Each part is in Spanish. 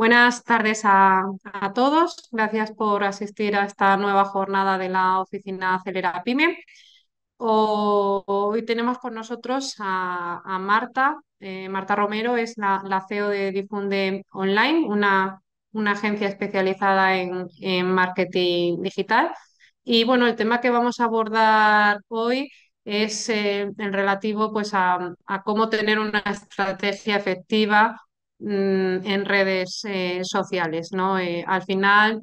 Buenas tardes a, todos. Gracias por asistir a esta nueva jornada de la oficina Acelera Pyme. hoy tenemos con nosotros a, Marta. Eh, Marta Romero es la, CEO de Difunde Online, una, agencia especializada en, marketing digital. Y bueno, el tema que vamos a abordar hoy es eh, en relativo pues, a cómo tener una estrategia efectiva Mm, en redes eh, sociales. ¿no? Eh, al final,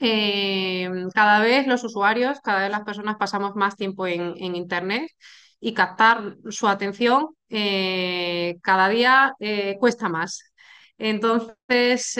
eh, cada vez los usuarios, cada vez las personas pasamos más tiempo en, Internet y captar su atención cada día cuesta más. Entonces,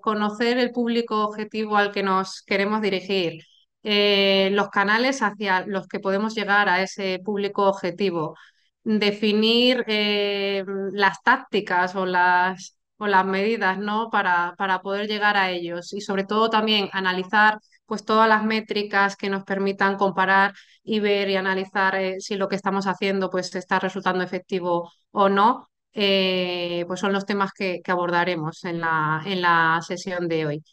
conocer el público objetivo al que nos queremos dirigir, los canales hacia los que podemos llegar a ese público objetivo, definir eh, las tácticas o las, o las medidas ¿no? para, para poder llegar a ellos y sobre todo también analizar pues todas las métricas que nos permitan comparar y ver y analizar eh, si lo que estamos haciendo pues está resultando efectivo o no, eh, pues son los temas que, que abordaremos en la, en la sesión de hoy.